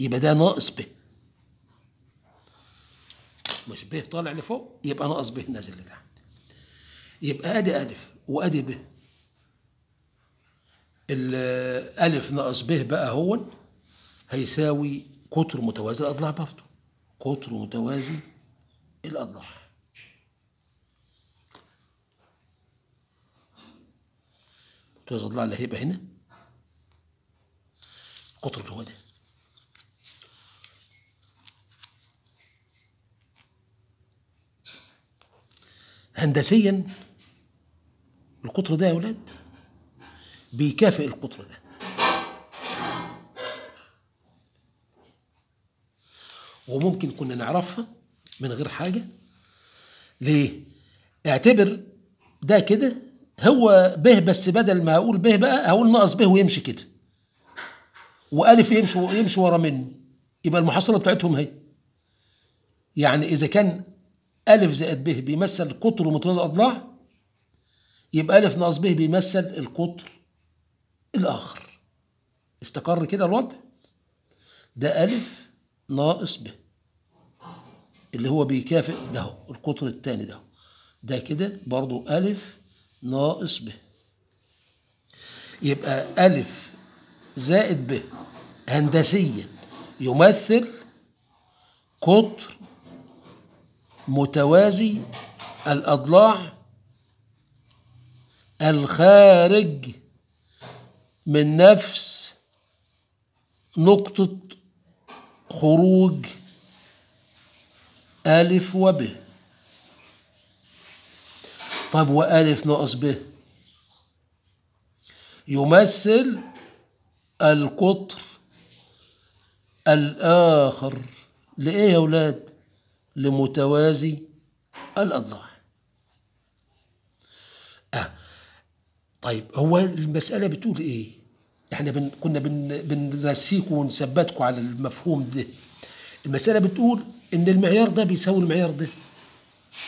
يبقى ده ناقص ب مش ب طالع لفوق يبقى ناقص ب نازل لتحت يبقى ادي الف وادي ب الالف ناقص ب بقى هون هيساوي قطر متوازي الاضلاع برضه قطر متوازي الاضلاع متوازي الاضلاع اللي هيبقى هنا قطر متوازي هندسيا القطر ده يا ولاد بيكافئ القطر ده وممكن كنا نعرفها من غير حاجة ليه؟ اعتبر ده كده هو به بس بدل ما اقول به بقى هقول ناقص به ويمشي كده والف يمشي ويمشي ورا منه يبقى المحصله بتاعتهم هي يعني اذا كان ألف زائد ب بيمثل القطر ومتوازي الأضلاع يبقى ألف ناقص ب بيمثل القطر الآخر استقر كده الوضع ده ألف ناقص ب اللي هو بيكافئ ده القطر الثاني ده ده كده برضو ألف ناقص ب يبقى ألف زائد ب هندسيا يمثل قطر متوازي الأضلاع الخارج من نفس نقطة خروج ألف وب طب وألف ناقص ب يمثل القطر الآخر لإيه يا ولاد؟ لمتوازي الأضلاع آه. طيب هو المسألة بتقول إيه احنا بن كنا بن بنرسيكوا ونثبتكم على المفهوم ده المسألة بتقول إن المعيار ده بيساوي المعيار ده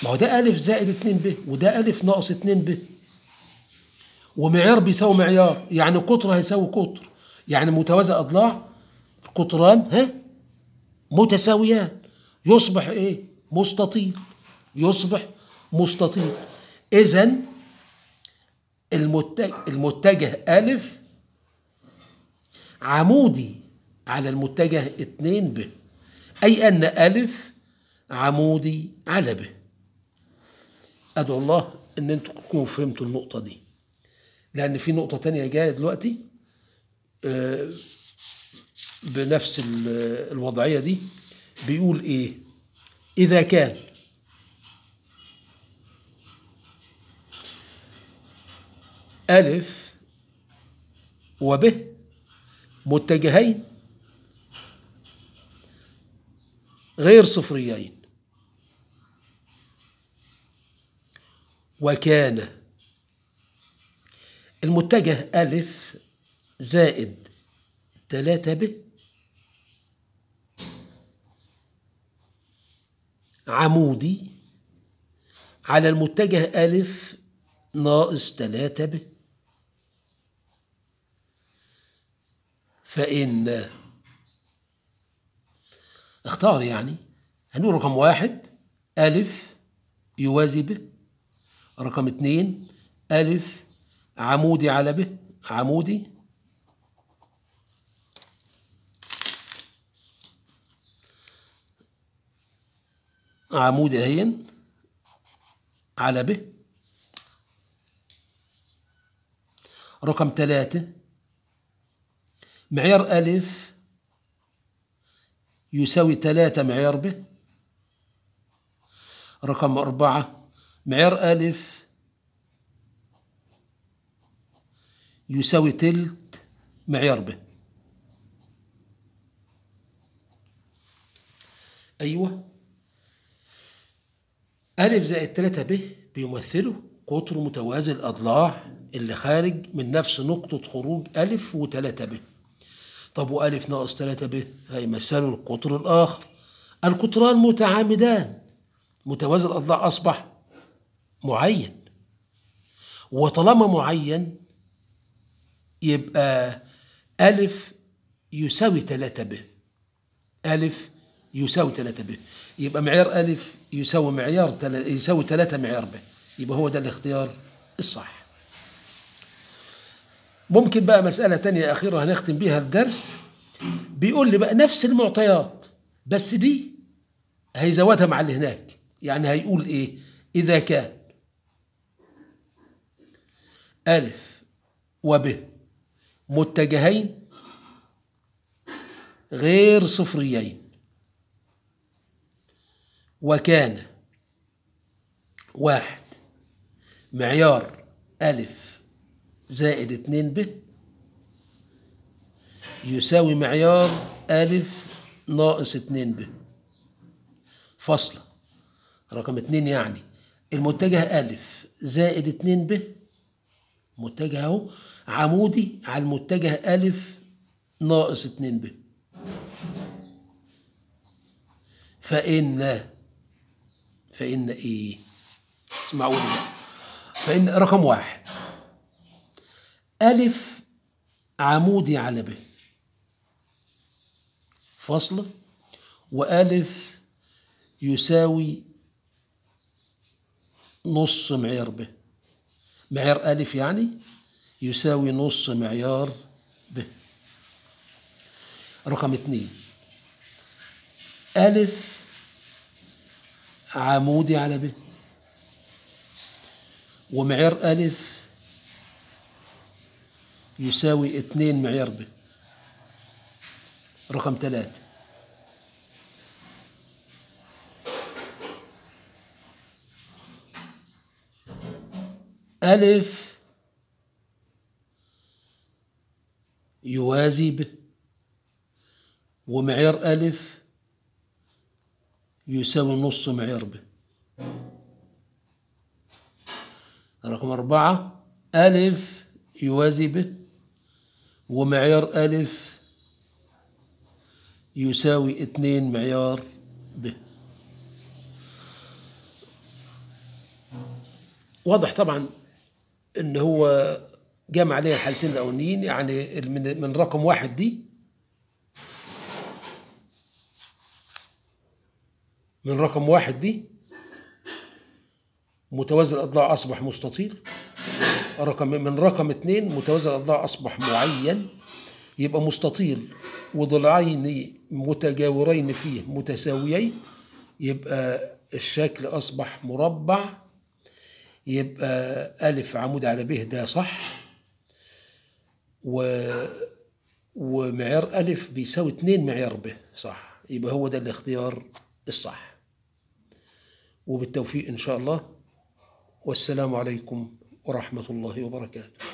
ما هو ده ألف زائد 2 ب وده ألف ناقص 2 ب ومعيار بيساوي معيار يعني قطر هيساوي قطر يعني متوازى أضلاع قطران ها متساويان يصبح ايه مستطيل يصبح مستطيل اذا المتجه, المتجه ألف عمودي على المتجه اثنين ب أي أن ألف عمودي على ب أدعو الله إن أنتم تكونوا فهمتوا النقطة دي لأن في نقطة تانية جاية دلوقتي آه، بنفس الوضعية دي بيقول ايه اذا كان ألف ب متجهين غير صفريين وكان المتجه ألف زائد 3 ب عمودي على المتجه ألف ناقص تلاتة ب فإن اختار يعني هنقول رقم واحد ألف يوازي ب رقم اتنين ألف عمودي على ب عمودي عمود اهين على ب رقم ثلاثة معيار ألف يساوي ثلاثة معيار ب رقم أربعة معيار ألف يساوي تلت معيار ب أيوه أ زائد 3 ب بيمثلوا قطر متوازي الأضلاع اللي خارج من نفس نقطة خروج و وتلاتة ب طب وأ ناقص تلاتة ب هيمثلوا القطر الآخر القطران متعامدان متوازي الأضلاع أصبح معين وطالما معين يبقى أ يساوي تلاتة ب أ يساوي 3 ب يبقى معيار ألف يساوي معيار تل... يساوي 3 معيار ب يبقى هو ده الاختيار الصح ممكن بقى مسألة تانية أخيرة هنختم بيها الدرس بيقول لي بقى نفس المعطيات بس دي هيزودها مع اللي هناك يعني هيقول إيه إذا كان ألف وب متجهين غير صفريين وكان واحد معيار ألف زائد اتنين ب يساوي معيار ألف ناقص اتنين ب فاصلة رقم اتنين يعني المتجه ألف زائد اتنين ب متجه أهو عمودي على المتجه ألف ناقص اتنين ب فإن فإن إيه اسمعوا لي فإن رقم واحد ألف عمودي على ب فصل وألف يساوي نص معيار ب معيار ألف يعني يساوي نص معيار ب رقم اثنين ألف عمودي على ب ومعيار ألف يساوي اثنين معيار ب رقم ثلاثة ألف يوازي ب ومعيار ألف يساوي نص معيار ب رقم أربعة ألف يوازي ب ومعيار ألف يساوي اتنين معيار ب واضح طبعا ان هو جمع عليها الحالتين الاولانيين يعني من رقم واحد دي من رقم واحد دي متوازي الأضلاع أصبح مستطيل رقم من رقم اتنين متوازي الأضلاع أصبح معين يبقى مستطيل وضلعين متجاورين فيه متساويين يبقى الشكل أصبح مربع يبقى ألف عمود على ب ده صح و ومعيار ألف بيساوي اتنين معيار ب صح يبقى هو ده الاختيار الصح وبالتوفيق إن شاء الله والسلام عليكم ورحمة الله وبركاته